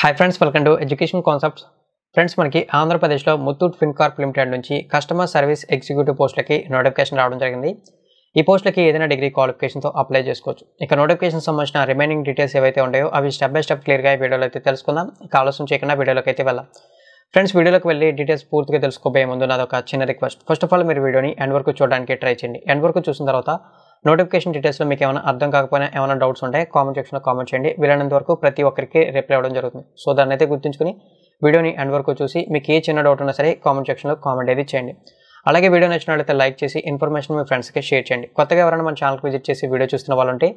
hi friends welcome to education concepts friends మనకి ఆంధ్రప్రదేశ్లో Muthoot Fincorp limited నుంచి కస్టమర్ సర్వీస్ ఎగ్జిక్యూటివ్ పోస్టులకి నోటిఫికేషన్ రావడం జరిగింది ఈ పోస్టులకి ఏదైనా డిగ్రీ క్వాలిఫికేషన్తో అప్లై చేసుకోవచ్చు ఇక నోటిఫికేషన్ సంబంధించిన రిమైనింగ్ డీటెయిల్స్ ఏవైతే ఉన్నాయో అవి స్టెప్ బై స్టెప్ క్లియర్గా వీడియోలో అయితే తెలుసుకుందాం ఇక ఆలోచన చేయకుండా వీడియోలోకి అయితే వెళ్ళాం ఫ్రెండ్స్ వీడియోలోకి వెళ్ళి డీటెయిల్స్ పూర్తిగా తెలుసుకోబోయే ముందు నాది ఒక చిన్న రిక్వెస్ట్ ఫస్ట్ ఆఫ్ ఆల్ మీరు వీడియోని ఎండ్ వరకు చూడడానికి ట్రై చేయండి ఎండ్ వరకు చూసిన తర్వాత నోటిఫికేషన్ డీటెయిల్స్లో మీకు ఏమైనా అర్థం కాకపోయినా ఏమైనా డౌట్స్ ఉంటాయి కామెంట్ సెక్షన్లో కామెంట్ చేయండి వీలైనంత వరకు ప్రతి ఒక్కరికి రిప్లై అవ్వడం జరుగుతుంది సో దాన్ని అయితే గుర్తుంచుకుని వీడియోని ఎండ్ వరకు చూసి మీకు ఏ చిన్న డౌట్ ఉన్నా సరే కామెంట్ సెక్షన్లో కామెంట్ అయితే చేయండి అలాగే వీడియో నచ్చినట్లయితే లైక్ చేసి ఇన్ఫర్మేషన్ మీ ఫ్రెండ్స్కి షేర్ చేయండి కొత్తగా ఎవరైనా మన ఛానల్కి విజిట్ చేసి వీడియో చూస్తున్న వాళ్ళు ఉంటే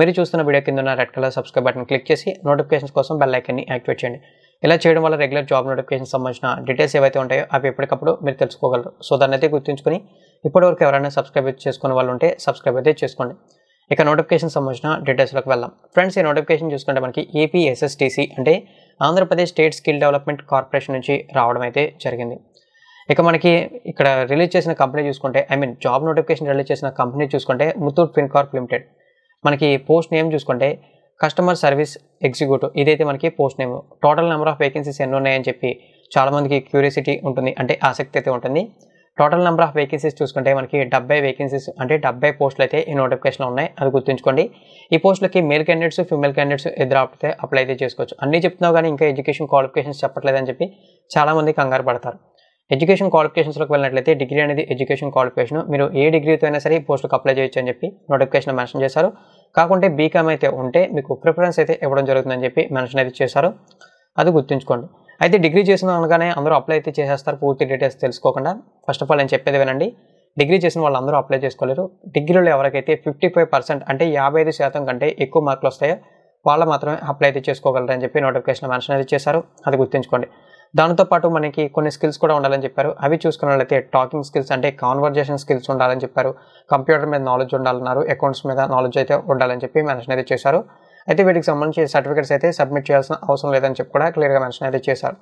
మీరు చూస్తున్న వీడియో కింద ఉన్న red colour subscribe button click చేసి నోటిఫికేషన్స్ కోసం బెల్ ఐకన్ని యాక్టివేట్ చేయండి ఇలా చేయడం వల్ల రెగ్యులర్ జాబ్ నోటిఫికేషన్ సంబంధించిన డీటెయిల్స్ ఏవైతే ఉంటాయో అవి ఎప్పటికప్పుడు మీరు తెలుసుకోగలరు సో దాన్ని అయితే గుర్తుంచుకొని ఇప్పటివరకు ఎవరైనా సబ్స్క్రైబ్ చేసుకునే వాళ్ళు ఉంటే సబ్స్క్రైబ్ అయితే చేసుకోండి ఇక నోటిఫికేషన్ సంబంధించిన డీటెయిల్స్లోకి వెళ్దాం ఫ్రెండ్స్ ఈ నోటిఫికేషన్ చూసుకుంటే మనకి ఏపీఎస్ఎస్టీసీ e అంటే Andhra Pradesh state skill development corporation నుంచి రావడం అయితే జరిగింది ఇక మనకి ఇక్కడ రిలీజ్ చేసిన కంపెనీ చూసుకుంటే I mean job notification release చేసిన కంపెనీ చూసుకుంటే ముత్తూట్ ఫిన్కార్ప్ లిమిటెడ్ మనకి పోస్ట్ నేమ్ చూసుకుంటే కస్టమర్ సర్వీస్ ఎగ్జిక్యూటివ్ ఇదైతే మనకి post name total number of vacancies ఎన్ని ఉన్నాయని చెప్పి చాలామందికి క్యూరియాసిటీ ఉంటుంది అంటే ఆసక్తి అయితే ఉంటుంది టోటల్ నెంబర్ ఆఫ్ వేకెన్సీస్ చూసుకుంటే మనకి డెబ్బై వేకెన్సీస్ అంటే డెబ్బై పోస్టులు అయితే ఈ నోటిఫికేషన్లో ఉన్నాయి అది గుర్తుంచుకోండి ఈ పోస్టులకి మేల్ క్యాండిడేట్స్ ఫిమేల్ క్యాండిడేట్స్ ఇద్దరు ఆపితే అప్లై అయితే చేసుకోవచ్చు అన్ని చెప్తున్నావు కానీ ఇంకా ఎడ్యుకేషన్ క్వాలిఫికేషన్స్ చెప్పట్లేదని చెప్పి చాలామంది కంగారు పడతారు ఎడ్యుకేషన్ క్వాలిఫికేషన్స్లోకి వెళ్ళినట్లయితే డిగ్రీ అనేది ఎడ్యుకేషన్ క్వాలిఫికేషన్ మీరు ఏ డిగ్రీతో అయినా సరే ఈ పోస్టులకు అప్లై చేయొచ్చు అని చెప్పి నోటిఫికేషన్ మెన్షన్ చేశారు కాకుంటే బీకామ్ అయితే ఉంటే మీకు ప్రిఫరెన్స్ అయితే ఇవ్వడం జరుగుతుందని చెప్పి మెన్షన్ అయితే చేశారు అది గుర్తుంచుకోండి అయితే డిగ్రీ చేసిన అనగానే అందరూ అప్లై అయితే చేసేస్తారు పూర్తి డీటెయిల్స్ తెలుసుకోకుండా ఫస్ట్ ఆఫ్ ఆల్ నేను చెప్పేది వినండి డిగ్రీ చేసిన వాళ్ళందరూ అప్లై చేసుకోలేరు డిగ్రీలో ఎవరికైతే ఫిఫ్టీ ఫైవ్ పర్సెంట్ అంటే యాభై ఐదు శాతం కంటే ఎక్కువ మార్కులు వస్తాయో వాళ్ళు మాత్రమే అప్లై అయితే చేసుకోగలరని చెప్పి నోటిఫికేషన్ మెన్షన్ అయితే చేశారు అది గుర్తుంచుకోండి దాంతోపాటు మనకి కొన్ని స్కిల్స్ కూడా ఉండాలని చెప్పారు అవి చూసుకున్నట్లయితే టాకింగ్ స్కిల్స్ అంటే కాన్వర్జేషన్ స్కిల్స్ ఉండాలని చెప్పారు కంప్యూటర్ మీద నాలెడ్జ్ ఉండాలన్నారు అకౌంట్స్ మీద నాలెడ్జ్ అయితే ఉండాలని చెప్పి మెన్షన్ అయితే చేశారు అయితే వీటికి సంబంధించి సర్టిఫికేట్స్ అయితే సబ్మిట్ చేయాల్సిన అవసరం లేదని చెప్పి కూడా క్లియర్గా మెన్షన్ అయితే చేశారు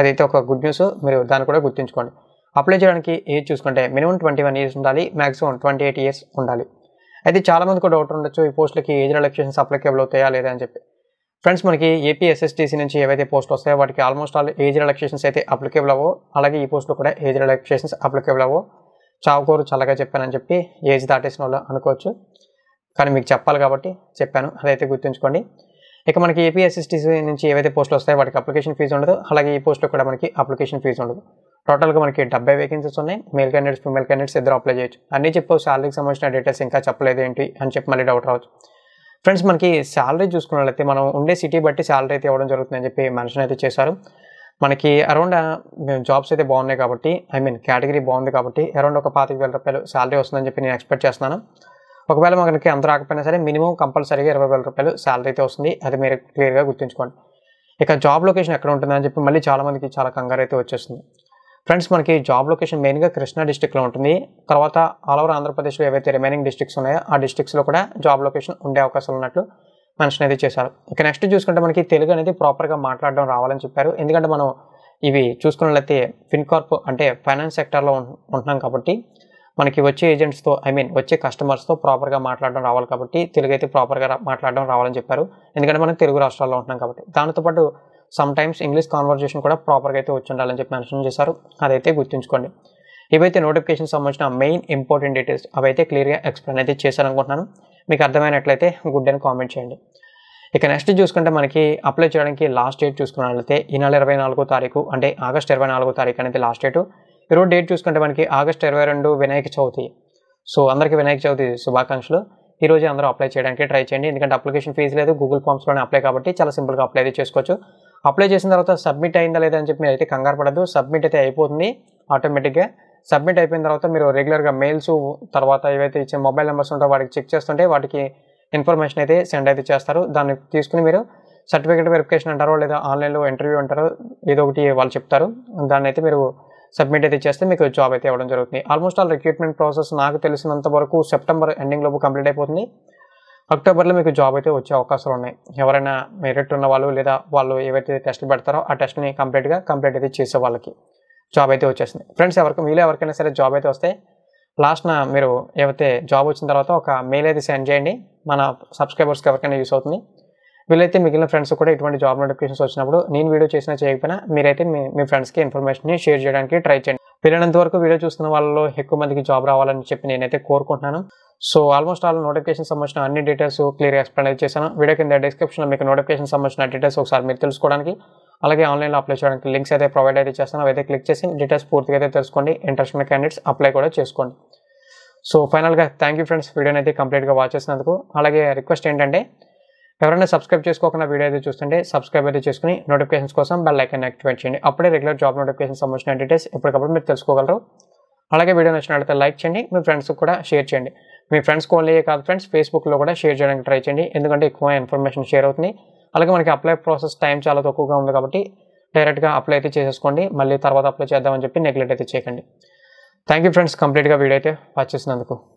అదైతే ఒక గుడ్ న్యూస్ మీరు దాన్ని కూడా గుర్తుంచుకోండి అప్లై చేయడానికి ఏజ్ చూసుకుంటే మినిమం ట్వంటీ వన్ ఇయర్స్ ఉండాలి మ్యాక్సిమం ట్వంటీ ఎయిట్ ఇయర్స్ ఉండాలి అయితే చాలామందికి డౌట్ ఉండొచ్చు ఈ పోస్టులకి ఏజ్ రిలాక్సేషన్స్ అప్లికేబుల్ అవుతాయా లేదా అని చెప్పి ఫ్రెండ్స్ మనకి ఏపీ ఎస్ఎస్టీసీ నుంచి ఏవైతే పోస్టులు వస్తాయో వాటికి ఆల్మోస్ట్ ఆల్ ఏజ్ రిలాక్సేషన్స్ అయితే అప్లికేబుల్ అవ్వో అలాగే ఈ పోస్టులు కూడా ఏజ్ రిలాక్సేషన్స్ అప్లికేబుల్ అవ్వో చావుకోరు చల్లగా చెప్పానని చెప్పి ఏజ్ దాటేసిన వాళ్ళు అనుకోవచ్చు కానీ మీకు చెప్పాలి కాబట్టి చెప్పాను అదైతే గుర్తుంచుకోండి ఇక మనకి ఏపీ ఎస్ఎస్టీసీ నుంచి ఏవైతే పోస్టులు వస్తాయో వాటికి అప్లికేషన్ ఫీజు ఉండదు అలాగే ఈ పోస్ట్లో కూడా మనకి అప్లికేషన్ ఫీజు ఉండదు టోటల్గా మనకి డెబ్బై వేకెన్సీస్ ఉన్నాయి మేల్ క్యాండిడేట్స్ ఫిమేల్ క్యాండిడేట్స్ ఇద్దరు అప్లై చేయొచ్చు అన్నీ చెప్పు శాలరీకి సంబంధించిన డీటెయిల్స్ ఇంకా చెప్పలేదు ఏంటి అని చెప్పి మళ్ళీ డౌట్ రావచ్చు ఫ్రెండ్స్ మనకి శాలరీ చూసుకున్నట్లయితే మనం ఉండే సిటీ బట్టి శాలరీ అయితే ఇవ్వడం జరుగుతుందని చెప్పి మెన్షన్ అయితే చేశారు మనకి అరౌండ్ జాబ్స్ అయితే బాగున్నాయి కాబట్టి ఐ మీన్ కేటగిరీ బాగుంది కాబట్టి అరౌండ్ ఒక పాతిక వేల రూపాయలు శాలరీ వస్తుందని చెప్పి నేను ఎక్స్పెక్ట్ చేస్తున్నాను ఒకవేళ మనకి అంత రాకపోయినా సరే మినిమం కంపల్సరీగా ఇరవై వేల రూపాయలు శాలరీ అయితే వస్తుంది అది మీరు క్లియర్గా గుర్తుంచుకోండి ఇక జాబ్ లొకేషన్ ఎక్కడ ఉంటుందని చెప్పి మళ్ళీ చాలామందికి చాలా కంగారు అయితే వచ్చేస్తుంది ఫ్రెండ్స్ మనకి జాబ్ లొకేషన్ మెయిన్గా కృష్ణా డిస్టిక్లో ఉంటుంది తర్వాత ఆల్ ఓవర్ ఆంధ్రప్రదేశ్లో ఏవైతే రిమైనింగ్ డిస్టిక్స్ ఉన్నాయో ఆ డిస్టిక్స్లో కూడా జాబ్ లొకేషన్ ఉండే అవకాశాలు ఉన్నట్లు మెన్షన్ అయితే చేశారు ఇక నెక్స్ట్ చూసుకుంటే మనకి తెలుగు అనేది ప్రాపర్గా మాట్లాడడం రావాలని చెప్పారు ఎందుకంటే మనం ఇవి చూసుకున్నట్లయితే ఫిన్కార్ప్ అంటే ఫైనాన్స్ సెక్టర్లో ఉంటున్నాం కాబట్టి మనకి వచ్చే ఏజెంట్స్తో ఐ మీన్ వచ్చే కస్టమర్స్తో ప్రాపర్గా మాట్లాడడం రావాలి కాబట్టి తెలుగు అయితే ప్రాపర్గా మాట్లాడడం రావాలని చెప్పారు ఎందుకంటే మనం తెలుగు రాష్ట్రాల్లో ఉంటున్నాం కాబట్టి దానితో పాటు సమ్ టైమ్స్ ఇంగ్లీష్ కాన్వర్జేషన్ కూడా ప్రాపర్గా అయితే వచ్చి ఉండాలని చెప్పి మెన్షన్ చేశారు అదైతే గుర్తుంచుకోండి ఇవైతే నోటిఫికేషన్ సంబంధించిన మెయిన్ ఇంపార్టెంట్ డీటెయిల్స్ అవైతే క్లియర్గా ఎక్స్ప్లెయిన్ అయితే చేశారనుకుంటున్నాను మీకు అర్థమైనట్లయితే గుడ్ అని కామెంట్ చేయండి ఇక నెక్స్ట్ చూసుకుంటే మనకి అప్లై చేయడానికి లాస్ట్ డేట్ చూసుకున్నట్లయితే ఈ నెల ఇరవై నాలుగో తారీఖు అంటే ఆగస్ట్ ఇరవై నాలుగో తారీఖు అనేది లాస్ట్ డేటు ఈరోజు డేట్ చూసుకుంటే మనకి ఆగస్ట్ ఇరవై రెండు వినాయక చవితి సో అందరికీ వినాయక చవితి శుభాకాంక్షలు ఈరోజు అందరూ అప్లై చేయడానికి ట్రై చేయండి ఎందుకంటే అప్లికేషన్ ఫీజు లేదు గూగుల్ ఫామ్స్లోనే అప్లై కాబట్టి చాలా సింపుల్గా అప్లై అయితే చేసుకోవచ్చు అప్లై చేసిన తర్వాత సబ్మిట్ అయిందా లేదా అని చెప్పి మీరు అయితే కంగారు పడద్దు సబ్మిట్ అయితే అయిపోతుంది ఆటోమేటిక్గా సబ్మిట్ అయిపోయిన తర్వాత మీరు రెగ్యులర్గా మెయిల్స్ తర్వాత ఏవైతే ఇచ్చే మొబైల్ నెంబర్స్ ఉంటాయో వాటికి చెక్ చేస్తుంటే వాటికి ఇన్ఫర్మేషన్ అయితే సెండ్ అయితే చేస్తారు దాన్ని తీసుకుని మీరు సర్టిఫికేట్ వెరిఫికేషన్ అంటారో లేదా ఆన్లైన్లో ఇంటర్వ్యూ అంటారో ఏదో ఒకటి వాళ్ళు చెప్తారు దాన్ని అయితే మీరు సబ్మిట్ అయితే చేస్తే మీకు జాబ్ అయితే ఇవ్వడం జరుగుతుంది ఆల్మోస్ట్ ఆల్ రిక్రూట్మెంట్ ప్రాసెస్ నాకు తెలిసినంత వరకు సెప్టెంబర్ ఎండింగ్ లోపు కంప్లీట్ అయిపోతుంది అక్టోబర్లో మీకు జాబ్ అయితే వచ్చే అవకాశాలు ఉన్నాయి ఎవరైనా మెరిట్ ఉన్న వాళ్ళు లేదా వాళ్ళు ఏవైతే టెస్ట్లు పెడతారో ఆ టెస్ట్ని కంప్లీట్గా కంప్లీట్ అయితే చేసే వాళ్ళకి జాబ్ అయితే వచ్చేసింది ఫ్రెండ్స్ ఎవరికి మీలో ఎవరికైనా సరే జాబ్ అయితే వస్తే లాస్ట్న మీరు ఏవైతే జాబ్ వచ్చిన తర్వాత ఒక మెయిల్ అయితే సెండ్ చేయండి మన సబ్స్క్రైబర్స్కి ఎవరికైనా యూస్ అవుతుంది వీలైతే మిగిలిన ఫ్రెండ్స్ కూడా ఇటువంటి జాబ్ నోటిఫికేషన్స్ వచ్చినప్పుడు నేను వీడియో చేసినా చేయకపోయినా మీరైతే మీ మీ ఫ్రెండ్స్కి ఇన్ఫర్మేషన్ని షేర్ చేయడానికి ట్రై చేయండి వీలైనంత వరకు వీడియో చూస్తున్న వాళ్ళలో ఎక్కువ మందికి జాబ్ రావాలని చెప్పి నేనైతే కోరుకుంటున్నాను సో ఆల్మోస్ట్ ఆల్ నోటిఫికేషన్ సంబంధించిన అన్ని డీటెయిల్స్ క్లియర్ ఎక్స్ప్లెయిన్ అయితే చేశాను వీడియో కింద డిస్క్రిప్షన్లో మీకు నోటిఫికేషన్ సంబంధించిన డీటెయిల్స్ ఒకసారి మీరు తెలుసుకోవడానికి అలాగే ఆన్లైన్లో అప్లై చేయడానికి లింక్స్ అయితే ప్రొవైడ్ అయితే చేస్తాను అయితే క్లిక్ చేసి డీటెయిల్స్ పూర్తిగా అయితే తెలుసుకోండి ఇంట్రెస్ట్ ఉన్న క్యాండిడేట్స్ అప్లై కూడా చేసుకోండి సో ఫైనల్గా థ్యాంక్ యూ ఫ్రెండ్స్ వీడియోని అయితే కంప్లీట్గా వాచ్ చేసినందుకు అలాగే రిక్వెస్ట్ ఏంటంటే ఎవరైనా సబ్స్క్రైబ్ చేసుకోకుండా వీడియో అయితే చూస్తుంటే సబ్స్క్రైబ్ అయితే చేసుకుని నోటిఫికేషన్స్ కోసం బెల్ ఐకన్ యాక్టివేట్ చేయండి అప్పుడే రెగ్యులర్ జాబ్ నోటిఫికేషన్ సంబంధించిన డీటెయిల్స్ ఎప్పటికప్పుడు మీరు తెలుసుకోగలరు అలాగే వీడియో నచ్చినట్లయితే లైక్ చేయండి మీ ఫ్రెండ్స్కి కూడా షేర్ చేయండి మీ ఫ్రెండ్స్కి ఓన్లీ కాదు ఫ్రెండ్స్ ఫేస్బుక్లో కూడా షేర్ చేయడానికి ట్రై చేయండి ఎందుకంటే ఎక్కువ ఇన్ఫర్మేషన్ షేర్ అవుతుంది అలాగే మనకి అప్లై ప్రాసెస్ టైం చాలా తక్కువగా ఉంది కాబట్టి డైరెక్ట్గా అప్లై అయితే చేసేసుకోండి మళ్ళీ తర్వాత అప్లై చేద్దామని చెప్పి నెగ్లెక్ట్ అయితే చేయకండి థ్యాంక్ యూ ఫ్రెండ్స్ కంప్లీట్గా వీడియో అయితే వాచ్ చేసినందుకు